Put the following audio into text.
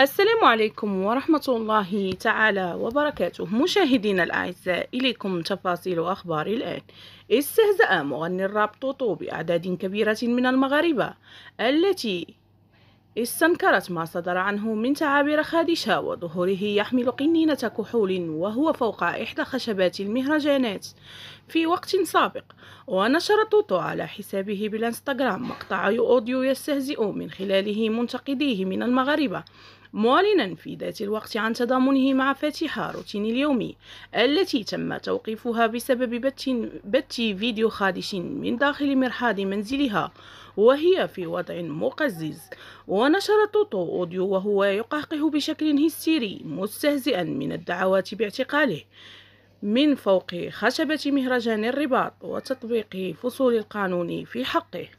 السلام عليكم ورحمة الله تعالى وبركاته مشاهدينا الأعزاء إليكم تفاصيل أخبار الآن استهزأ مغني الراب طوطو بأعداد كبيرة من المغاربة التي استنكرت ما صدر عنه من تعابير خادشة وظهوره يحمل قنينة كحول وهو فوق إحدى خشبات المهرجانات في وقت سابق ونشر توتو على حسابه بالانستغرام مقطع أوديو يستهزئ من خلاله منتقديه من المغاربة معلنا في ذات الوقت عن تضامنه مع فاتحة روتين اليومي التي تم توقيفها بسبب بت, فيديو خادش من داخل مرحاض منزلها وهي في وضع مقزز ونشر طوطو أوديو وهو يقهقه بشكل هستيري مستهزئا من الدعوات باعتقاله من فوق خشبة مهرجان الرباط وتطبيق فصول القانون في حقه